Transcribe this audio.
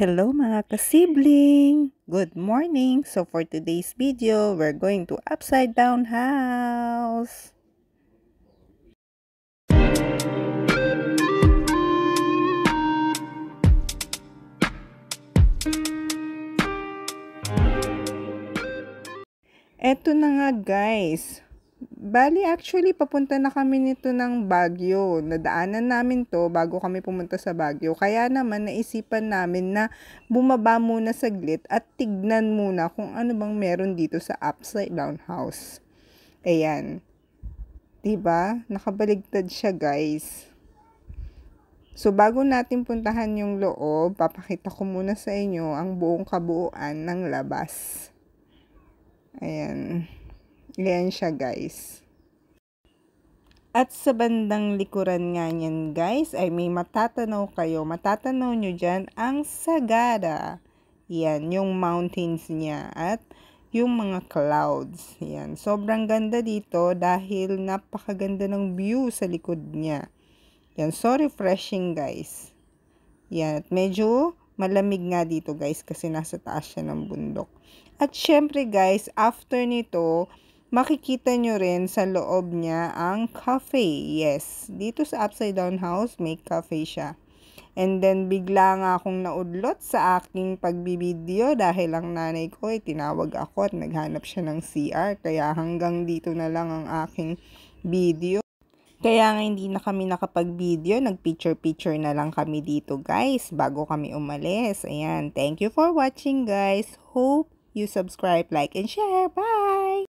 Hello mga kasibling! Good morning! So for today's video, we're going to upside down house! Eto na nga guys, Bali, actually, papunta na kami nito ng Baguio. Nadaanan namin to bago kami pumunta sa Baguio. Kaya naman, naisipan namin na bumaba muna saglit at tignan muna kung ano bang meron dito sa Upside Down House. Ayan. Diba? Nakabaligtad siya, guys. So, bago natin puntahan yung loob, papakita ko muna sa inyo ang buong kabuuan ng labas. Ayan. Ayan. Ayan siya guys. At sa bandang likuran nga niyan guys ay may matatanaw kayo. Matatanaw nyo dyan ang Sagada. Yan, yung mountains niya at yung mga clouds. Yan, sobrang ganda dito dahil napakaganda ng view sa likod niya. Yan, so refreshing guys. Yan, at medyo malamig nga dito guys kasi nasa taas siya ng bundok. At syempre guys, after nito, makikita nyo rin sa loob niya ang cafe. Yes, dito sa Upside Down House, may cafe siya. And then, bigla nga akong naudlot sa aking pagbibideo dahil ang nanay ko ay tinawag ako at naghanap siya ng CR. Kaya hanggang dito na lang ang aking video. Kaya nga hindi na kami nakapag-video, nag-picture-picture na lang kami dito guys bago kami umalis. Ayan, thank you for watching guys. Hope you subscribe, like, and share. Bye!